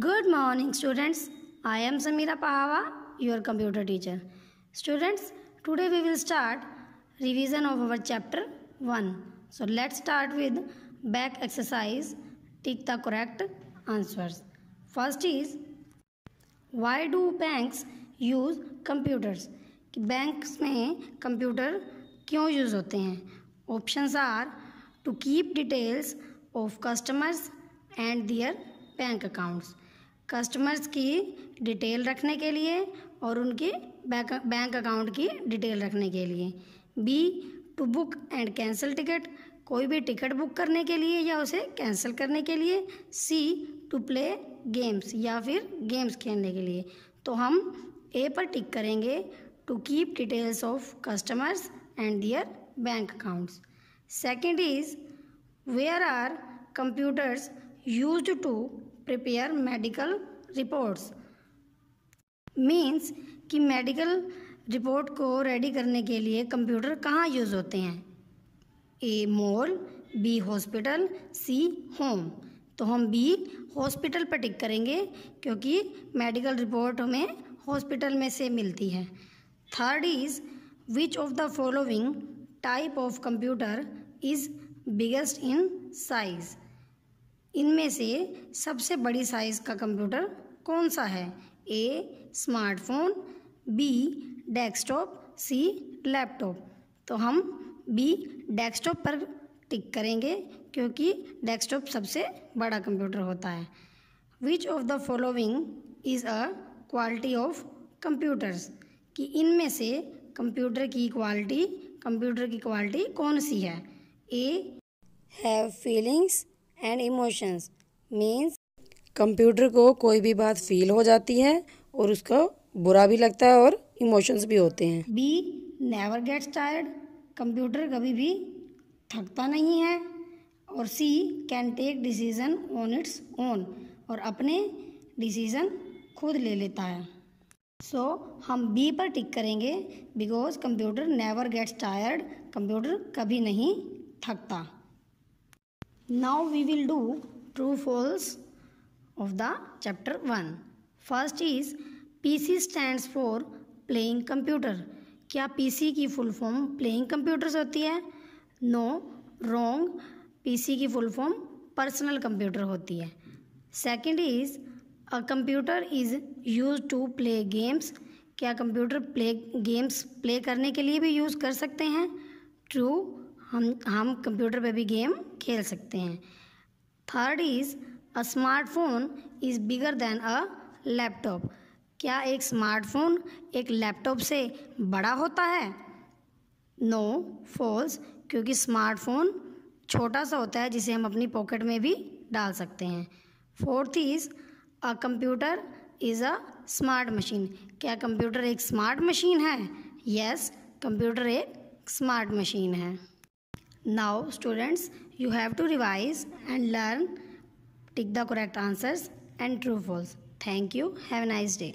Good morning students I am Samira Pahwa your computer teacher students today we will start revision of our chapter one so let's start with back exercise tick the correct answers first is why do banks use computers banks में computer क्यों use होते हैं option are to keep details of customers and their bank accounts customers की detail रखने के लिए और उनके बैंक अकाउंट की डिटेल रखने के लिए B to book and cancel ticket कोई भी टिकट बुक करने के लिए या उसे कैंसिल करने के लिए सी टू प्ले गेम्स या फिर गेम्स खेलने के लिए तो हम ए पर टिक करेंगे to keep details of customers and their bank accounts second is where are computers use to prepare medical reports means कि मेडिकल रिपोर्ट को रेडी करने के लिए कंप्यूटर कहाँ यूज़ होते हैं A mall B hospital C home तो हम बी हॉस्पिटल पर टिक करेंगे क्योंकि मेडिकल रिपोर्ट हमें हॉस्पिटल में से मिलती है third is which of the following type of computer is biggest in size इनमें से सबसे बड़ी साइज़ का कंप्यूटर कौन सा है A smartphone B desktop C laptop तो हम बी डेस्कटॉप पर टिक करेंगे क्योंकि डेस्कटॉप सबसे बड़ा कंप्यूटर होता है which of the following is a quality of computers कि इनमें से कंप्यूटर की क्वालिटी कंप्यूटर की क्वालिटी कौन सी है A have feelings and emotions means computer को कोई भी बात फील हो जाती है और उसको बुरा भी लगता है और इमोशंस भी होते हैं B never gets tired computer कभी भी थकता नहीं है और C can take decision on its own और अपने डिसीज़न खुद ले लेता है सो so, हम बी पर टिक करेंगे because computer never gets tired computer कभी नहीं थकता Now we will do true false of the chapter 1. First is PC stands for playing computer. क्या PC की फुल फॉर्म प्लेइंग कंप्यूटर्स होती है नो रॉन्ग PC की full form personal computer होती है second is a computer is use to play games क्या computer play games play करने के लिए भी यूज़ कर सकते हैं ट्रू हम हम कंप्यूटर पे भी गेम खेल सकते हैं third is a smartphone is bigger than a laptop क्या एक स्मार्टफोन एक लैपटॉप से बड़ा होता है नो no, फॉल्स क्योंकि स्मार्टफोन छोटा सा होता है जिसे हम अपनी पॉकेट में भी डाल सकते हैं fourth is a computer is a smart machine क्या कंप्यूटर एक स्मार्ट मशीन है यस yes, कंप्यूटर एक स्मार्ट मशीन है Now students you have to revise and learn. Take the correct answers and true false. Thank you. Have a nice day.